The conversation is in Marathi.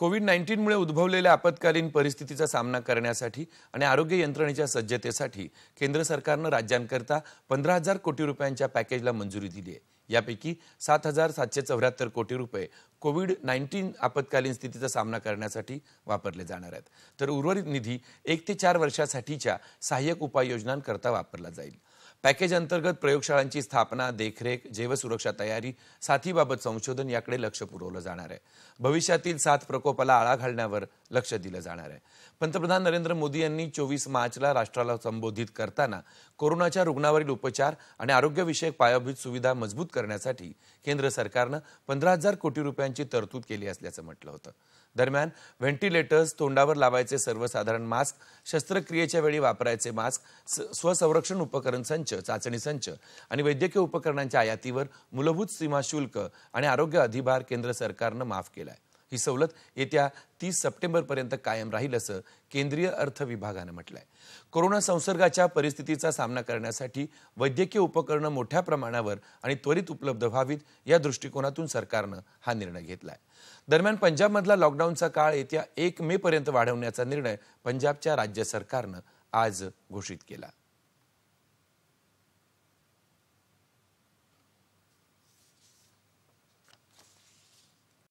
कोविड नाईन्टीनमुळे उद्भवलेल्या आपत्कालीन परिस्थितीचा सामना करण्यासाठी आणि आरोग्य यंत्रणेच्या सज्जतेसाठी केंद्र सरकारनं राज्यांकरता पंधरा हजार कोटी रुपयांच्या पॅकेजला मंजुरी दिली आहे यापैकी सात हजार सातशे चौऱ्याहत्तर कोटी रुपये कोविड नाईन्टीन आपत्कालीन स्थितीचा सामना करण्यासाठी वापरले जाणार आहेत तर उर्वरित निधी एक ते चार वर्षासाठीच्या सहाय्यक उपाययोजनांकरता वापरला जाईल पॅकेज अंतर्गत प्रयोगशाळांची स्थापना देखरेख सुरक्षा तयारी साथीबाबत संशोधन याकडे लक्ष पुरवलं जाणार आहे भविष्यातील सात प्रकोपाला आळा घालण्यावर लक्ष दिलं जाणार आहे पंतप्रधान नरेंद्र मोदी यांनी चोवीस मार्चला राष्ट्राला संबोधित करताना कोरोनाच्या रुग्णावरील उपचार आणि आरोग्यविषयक पायाभूत सुविधा मजबूत करण्यासाठी केंद्र सरकारनं पंधरा हजार कोटी रुपयांची तरतूद केली असल्याचं म्हटलं होतं दरम्यान व्हेंटिलेटर्स तोंडावर लावायचे सर्वसाधारण मास्क शस्त्रक्रियेच्या वेळी वापरायचे मास्क स्वसंरक्षण उपकरण संच चाचणी संच आणि वैद्यकीय उपकरणांच्या आयातीवर मूलभूत सीमाशुल्क आणि आरोग्य अधिभार केंद्र सरकारनं माफ केला आहे ही सवलत येत्या तीस सप्टेंबरपर्यंत कायम राहील असं केंद्रीय अर्थ विभागानं म्हटलं कोरोना संसर्गाच्या परिस्थितीचा सामना करण्यासाठी वैद्यकीय उपकरणं मोठ्या प्रमाणावर आणि त्वरित उपलब्ध व्हावीत या दृष्टिकोनातून सरकारनं हा निर्णय घेतला दरम्यान पंजाबमधला लॉकडाऊनचा काळ येत्या एक मे पर्यंत वाढवण्याचा निर्णय पंजाबच्या राज्य सरकारनं आज घोषित केला